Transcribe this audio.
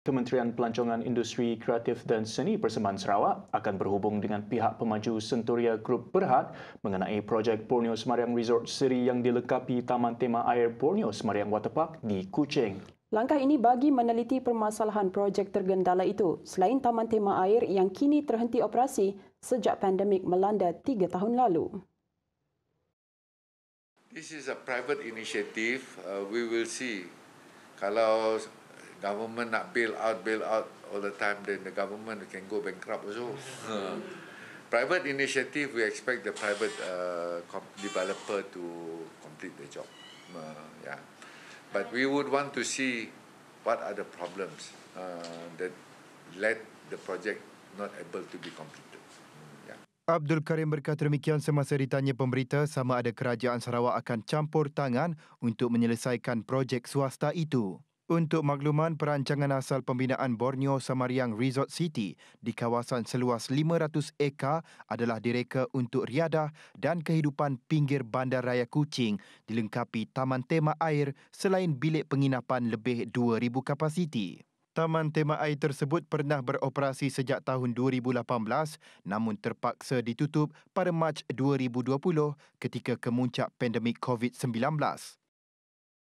Kementerian Pelancongan Industri Kreatif dan Seni Persembahan Sarawak akan berhubung dengan pihak pemaju Senturia Group Berhad mengenai projek Borneo Semariang Resort Seri yang dilengkapi taman tema air Borneo Semariang Waterpark di Kuching. Langkah ini bagi meneliti permasalahan projek tergendala itu selain taman tema air yang kini terhenti operasi sejak pandemik melanda tiga tahun lalu. This is a private initiative. Uh, we will see kalau government nak bail out, bail out all the time, then the government can go bankrupt also. Huh. Ha. Private initiative, we expect the private uh, developer to complete the job. Uh, yeah, but we would want to see what are the problems uh, that led the project not able to be completed. Mm, Abdul Karim berkata demikian semasa ditanya pemberita sama ada kerajaan Sarawak akan campur tangan untuk menyelesaikan projek swasta itu. Untuk makluman perancangan asal pembinaan Borneo Samariang Resort City di kawasan seluas 500 ekar adalah direka untuk riadah dan kehidupan pinggir bandar raya Kuching dilengkapi taman tema air selain bilik penginapan lebih 2,000 kapasiti. Taman tema air tersebut pernah beroperasi sejak tahun 2018 namun terpaksa ditutup pada Mac 2020 ketika kemuncak pandemik COVID-19.